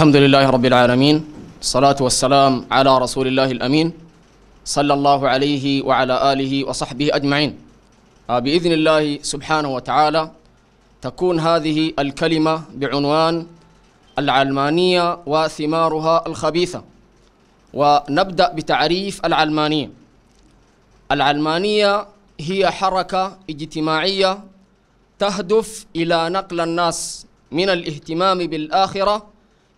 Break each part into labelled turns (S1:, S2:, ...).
S1: الحمد لله رب العالمين الصلاة والسلام على رسول الله الأمين صلى الله عليه وعلى آله وصحبه أجمعين آه، بإذن الله سبحانه وتعالى تكون هذه الكلمة بعنوان العلمانية وثمارها الخبيثة ونبدأ بتعريف العلمانية العلمانية هي حركة اجتماعية تهدف إلى نقل الناس من الاهتمام بالآخرة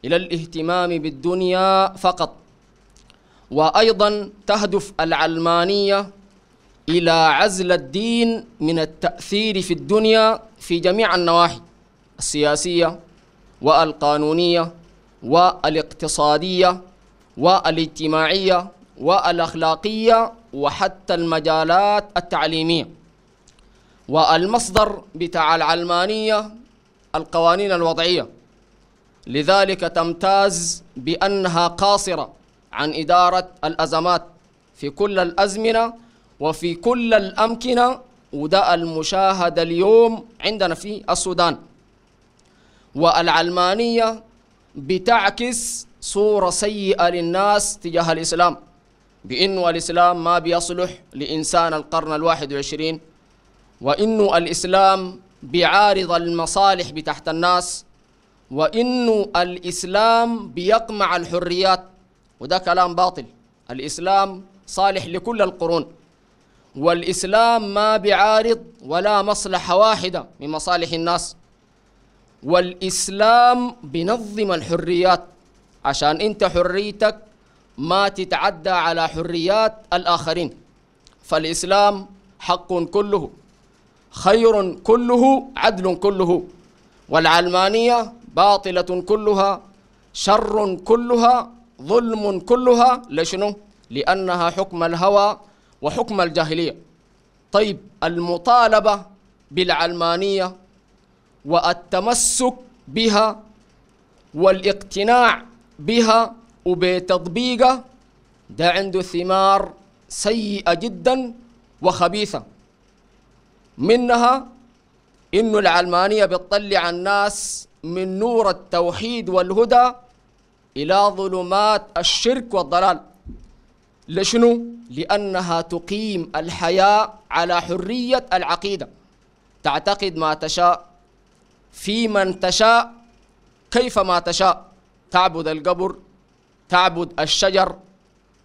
S1: إلى الاهتمام بالدنيا فقط وأيضا تهدف العلمانية إلى عزل الدين من التأثير في الدنيا في جميع النواحي السياسية والقانونية والاقتصادية والاجتماعية والأخلاقية وحتى المجالات التعليمية والمصدر بتاع العلمانية القوانين الوضعية لذلك تمتاز بأنها قاصرة عن إدارة الأزمات في كل الأزمنة وفي كل الأمكنة وده المشاهد اليوم عندنا في السودان والعلمانية بتعكس صورة سيئة للناس تجاه الإسلام بأنه الإسلام ما بيصلح لإنسان القرن الواحد وعشرين وإنه الإسلام بيعارض المصالح بتحت الناس وإن الإسلام بيقمع الحريات وده كلام باطل الإسلام صالح لكل القرون والإسلام ما بيعارض ولا مصلحة واحدة من مصالح الناس والإسلام بنظم الحريات عشان أنت حريتك ما تتعدى على حريات الآخرين فالإسلام حق كله خير كله عدل كله والعلمانية باطلة كلها شر كلها ظلم كلها لشنو؟ لأنها حكم الهوى وحكم الجاهلية طيب المطالبة بالعلمانية والتمسك بها والاقتناع بها وبتطبيقها ده عنده ثمار سيئة جدا وخبيثة منها إنه العلمانية بتطلع الناس من نور التوحيد والهدى إلى ظلمات الشرك والضلال لشنو؟ لأنها تقيم الحياة على حرية العقيدة تعتقد ما تشاء في من تشاء كيفما تشاء تعبد القبر تعبد الشجر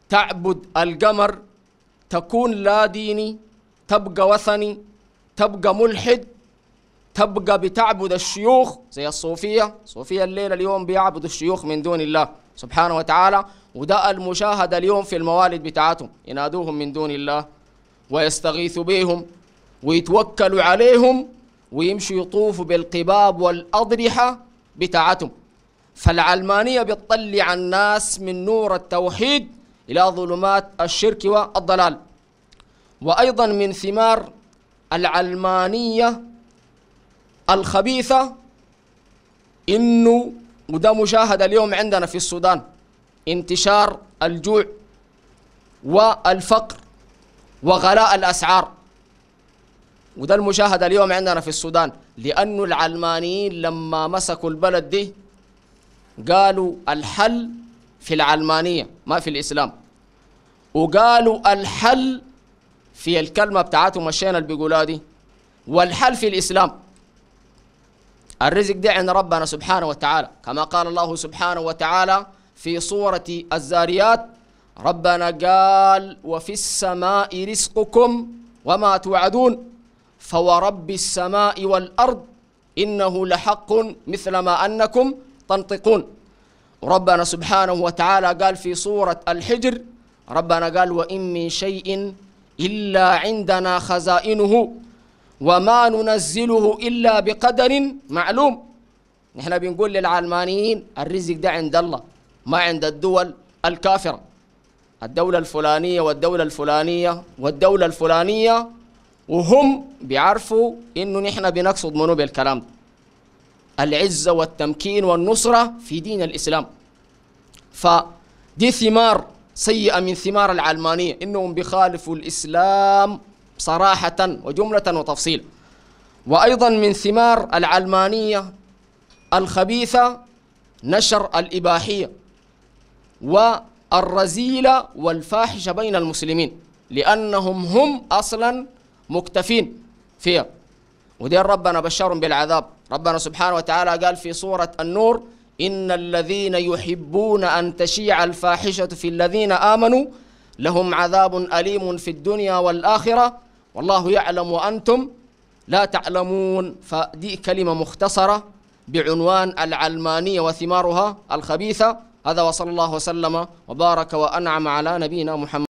S1: تعبد القمر تكون لا ديني تبقى وثني تبقى ملحد تبقى بتعبد الشيوخ زي الصوفية الصوفية الليلة اليوم بيعبدوا الشيوخ من دون الله سبحانه وتعالى وده المشاهدة اليوم في الموالد بتاعتهم ينادوهم من دون الله ويستغيثوا بهم ويتوكلوا عليهم ويمشوا يطوفوا بالقباب والأضرحة بتاعتهم فالعلمانية بتطلع الناس من نور التوحيد إلى ظلمات الشرك والضلال وأيضا من ثمار العلمانية الخبيثة إنه وده مشاهدة اليوم عندنا في السودان انتشار الجوع والفقر وغلاء الأسعار وده المشاهدة اليوم عندنا في السودان لأن العلمانيين لما مسكوا البلد دي قالوا الحل في العلمانية ما في الإسلام وقالوا الحل في الكلمة بتاعتهم الشينة اللي بيقولها دي والحل في الإسلام الرزق ده عند ربنا سبحانه وتعالى كما قال الله سبحانه وتعالى في سورة الزاريات ربنا قال وفي السماء رزقكم وما توعدون فورب السماء والأرض إنه لحق مثل ما أنكم تنطقون ربنا سبحانه وتعالى قال في سورة الحجر ربنا قال وإن من شيء إلا عندنا خزائنه وما ننزله إلا بقدر معلوم نحن بنقول للعلمانيين الرزق ده عند الله ما عند الدول الكافرة الدولة الفلانية والدولة الفلانية والدولة الفلانية وهم بيعرفوا إنه نحن بنقصد منو بالكلام ده العزة والتمكين والنصرة في دين الإسلام فدي ثمار سيئة من ثمار العلمانية إنهم بيخالفوا الإسلام صراحة وجملة وتفصيلا وأيضا من ثمار العلمانية الخبيثة نشر الإباحية والرزيلة والفاحشة بين المسلمين لأنهم هم أصلا مكتفين فيها ودين ربنا بشر بالعذاب ربنا سبحانه وتعالى قال في سورة النور إن الذين يحبون أن تشيع الفاحشة في الذين آمنوا لهم عذاب أليم في الدنيا والآخرة والله يعلم وأنتم لا تعلمون فدي كلمة مختصرة بعنوان العلمانية وثمارها الخبيثة هذا وصلى الله وسلم وبارك وأنعم على نبينا محمد